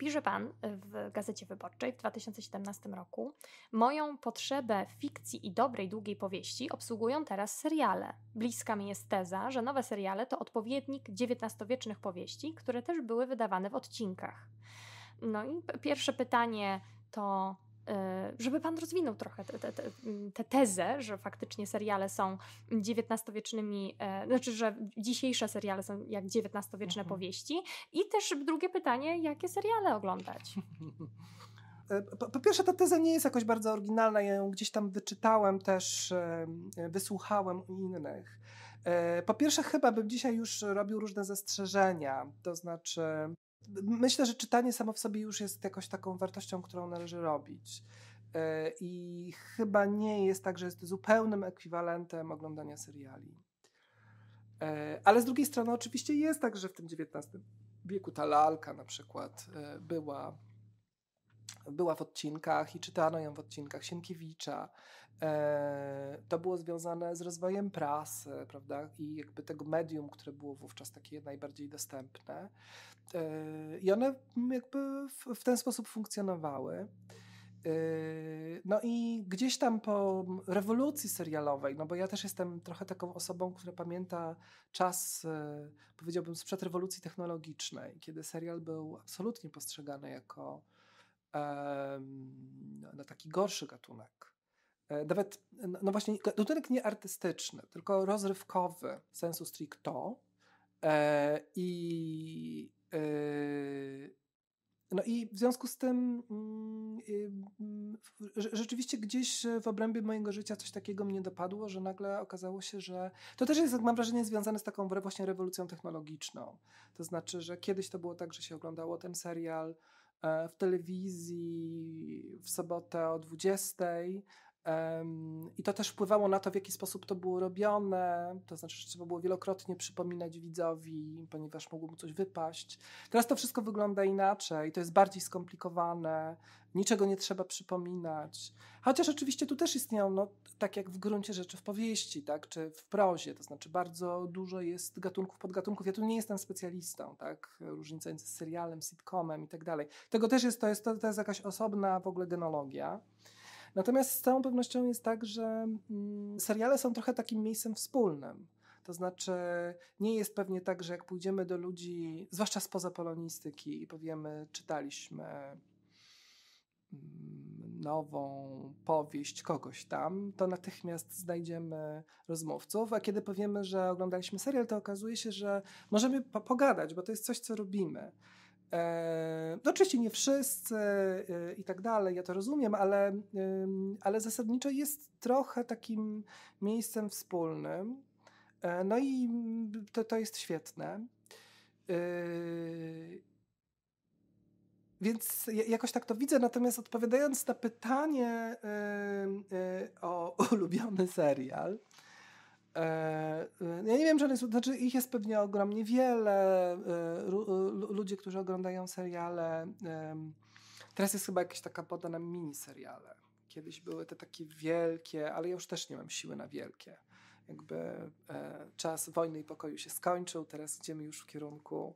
Pisze pan y, w Gazecie Wyborczej w 2017 roku: Moją potrzebę fikcji i dobrej, długiej powieści obsługują teraz seriale. Bliska mi jest teza, że nowe seriale to odpowiednik XIX-wiecznych powieści, które też były wydawane w odcinkach. No i pierwsze pytanie to E, żeby pan rozwinął trochę tę te, te, te, mm, tezę, że faktycznie seriale są XIX-wiecznymi, e, znaczy, że dzisiejsze seriale są jak XIX-wieczne mhm. powieści. I też drugie pytanie, jakie seriale oglądać? E, po, pierwsze, ta teza nie jest jakoś bardzo oryginalna. Ja ją gdzieś tam wyczytałem też, wysłuchałem u innych. Po pierwsze, chyba bym dzisiaj już robił różne zastrzeżenia, to znaczy Myślę, że czytanie samo w sobie już jest jakoś taką wartością, którą należy robić. E, I chyba nie jest tak, że jest zupełnym ekwiwalentem oglądania seriali. E, ale z drugiej strony, oczywiście jest tak, że w tym XIX wieku ta lalka na przykład e, była była w odcinkach i czytano ją w odcinkach Sienkiewicza. E, to było związane z rozwojem prasy, prawda, i jakby tego medium, które było wówczas takie najbardziej dostępne. E, I one jakby w ten sposób funkcjonowały. E, no i gdzieś tam po rewolucji serialowej, no bo ja też jestem trochę taką osobą, która pamięta czas, powiedziałbym, sprzed rewolucji technologicznej, kiedy serial był absolutnie postrzegany jako na taki gorszy gatunek. E, nawet, no, no właśnie, gatunek nie artystyczny, tylko rozrywkowy, sensu stricto. E, I, e, no i w związku z tym mm, y, y, rzeczywiście gdzieś w obrębie mojego życia coś takiego mnie dopadło, że nagle okazało się, że to też jest, mam wrażenie, związane z taką właśnie rewolucją technologiczną. To znaczy, że kiedyś to było tak, że się oglądało ten serial E, w telewizji w sobotę o 20 i to też wpływało na to, w jaki sposób to było robione. To znaczy, że trzeba było wielokrotnie przypominać widzowi, ponieważ mogło mu coś wypaść. Teraz to wszystko wygląda inaczej, to jest bardziej skomplikowane, niczego nie trzeba przypominać. Chociaż oczywiście tu też istnieją, no, tak jak w gruncie rzeczy w powieści, tak, czy w prozie, to znaczy bardzo dużo jest gatunków, podgatunków. Ja tu nie jestem specjalistą, tak, różnica między serialem, sitcomem i tak dalej. Tego też jest, to jest, to, to jest jakaś osobna w ogóle genologia. Natomiast z całą pewnością jest tak, że mm, seriale są trochę takim miejscem wspólnym. To znaczy, nie jest pewnie tak, że jak pójdziemy do ludzi, zwłaszcza spoza polonistyki, i powiemy, czytaliśmy mm, nową powieść kogoś tam, to natychmiast znajdziemy rozmówców, a kiedy powiemy, że oglądaliśmy serial, to okazuje się, że możemy po pogadać, bo to jest coś, co robimy. E, no oczywiście nie wszyscy e, i tak dalej, ja to rozumiem, ale, e, ale zasadniczo jest trochę takim miejscem wspólnym. E, no i to, to jest świetne. E, więc jakoś tak to widzę, natomiast odpowiadając na pytanie e, o ulubiony serial, E, e, ja nie wiem, czy jest, znaczy ich jest pewnie ogromnie wiele. E, Ludzie, którzy oglądają seriale, teraz jest chyba jakaś taka poda na mini Kiedyś były te takie wielkie, ale ja już też nie mam siły na wielkie. Jakby czas wojny i pokoju się skończył, teraz idziemy już w kierunku,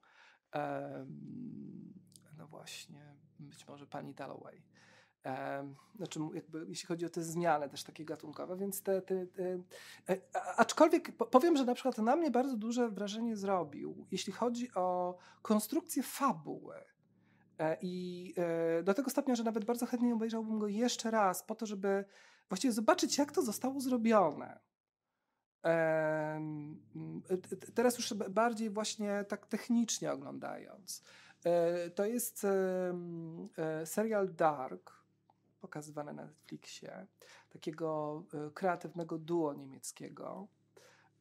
no właśnie, być może pani Dalloway E, znaczy, jakby, jeśli chodzi o te zmiany też takie gatunkowe, więc te, te, te e, aczkolwiek powiem, że na przykład na mnie bardzo duże wrażenie zrobił, jeśli chodzi o konstrukcję fabuły. E, I e, do tego stopnia, że nawet bardzo chętnie obejrzałbym go jeszcze raz, po to, żeby właściwie zobaczyć, jak to zostało zrobione. Teraz już bardziej właśnie tak technicznie oglądając. To jest serial Dark, pokazywane na Netflixie, takiego e, kreatywnego duo niemieckiego,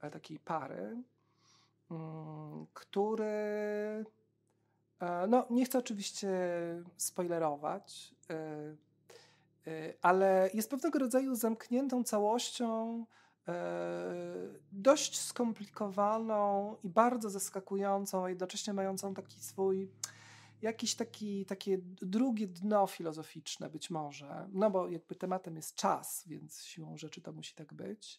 e, takiej pary, mm, który. E, no, nie chcę oczywiście spoilerować, ale jest pewnego rodzaju zamkniętą całością, dość skomplikowaną i bardzo zaskakującą, a jednocześnie mającą taki swój jakieś taki, takie drugie dno filozoficzne być może, no bo jakby tematem jest czas, więc siłą rzeczy to musi tak być.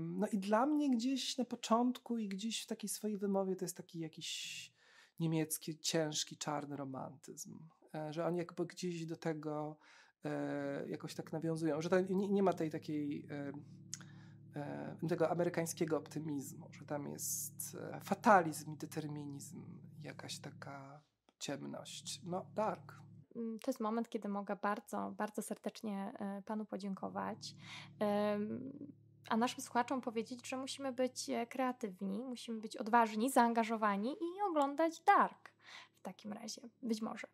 No i dla mnie gdzieś na początku i gdzieś w takiej swojej wymowie to jest taki jakiś niemiecki, ciężki, czarny romantyzm. E, że oni jakby gdzieś do tego e, jakoś tak nawiązują, że nie, nie ma tej takiej e, tego amerykańskiego optymizmu, że tam jest fatalizm i determinizm jakaś taka ciemność. No, dark. Mm, to jest moment, kiedy mogę bardzo, bardzo serdecznie e, Panu podziękować a naszym słuchaczom powiedzieć, że musimy być e, kreatywni, musimy być odważni, zaangażowani i oglądać Dark w takim razie, być może.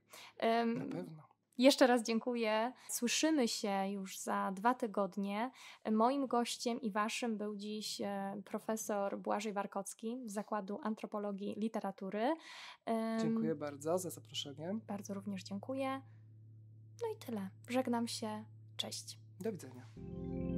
Na pewno. Jeszcze raz dziękuję. Słyszymy się już za dwa tygodnie. Moim gościem i waszym był dziś e, profesor Błażej Warkocki z Zakładu Antropologii Literatury. Dziękuję bardzo za zaproszenie. Bardzo również dziękuję. No i tyle. Żegnam się. Cześć. Do widzenia.